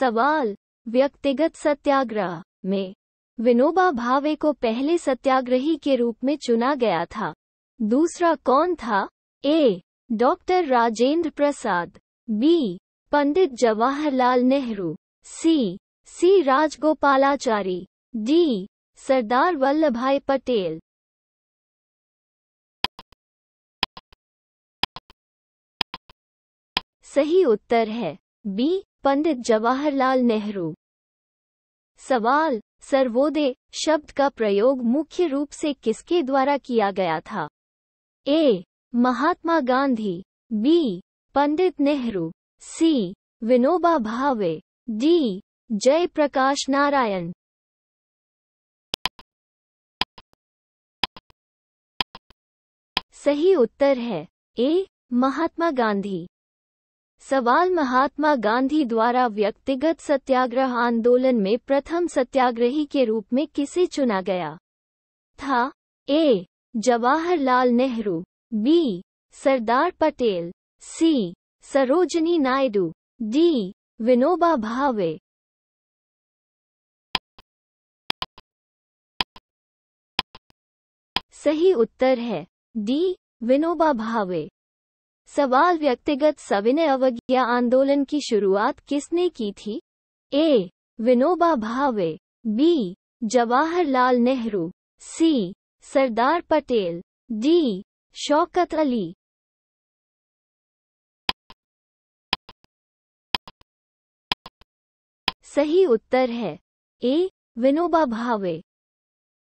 सवाल व्यक्तिगत सत्याग्रह में विनोबा भावे को पहले सत्याग्रही के रूप में चुना गया था दूसरा कौन था A doctor Rajendra Prasad B Pandit Jawaharlal Nehru C C Rajagopalachari D Sardar Vallabh bhai Patel सही उत्तर है बी पंडित जवाहरलाल नेहरू सवाल सर्वोदय शब्द का प्रयोग मुख्य रूप से किसके द्वारा किया गया था A Mahatma Gandhi B Pandit Nehru C Vinoba Bhave D जय प्रकाश नारायण सही उत्तर है ए महात्मा गांधी सवाल महात्मा गांधी द्वारा व्यक्तिगत सत्याग्रह आंदोलन में प्रथम सत्याग्रही के रूप में किसे चुना गया था A Jawaharlal Nehru B Sardar Patel C Sarojini Naidu D Vinoba Bhave सही उत्तर है डी विनोबा भावे सवाल व्यक्तिगत सविनय अवज्ञा आंदोलन की शुरुआत किसने की थी A Vinoba Bhave B Jawaharlal Nehru C Sardar Patel D Shaukat Ali सही उत्तर है ए विनोबा भावे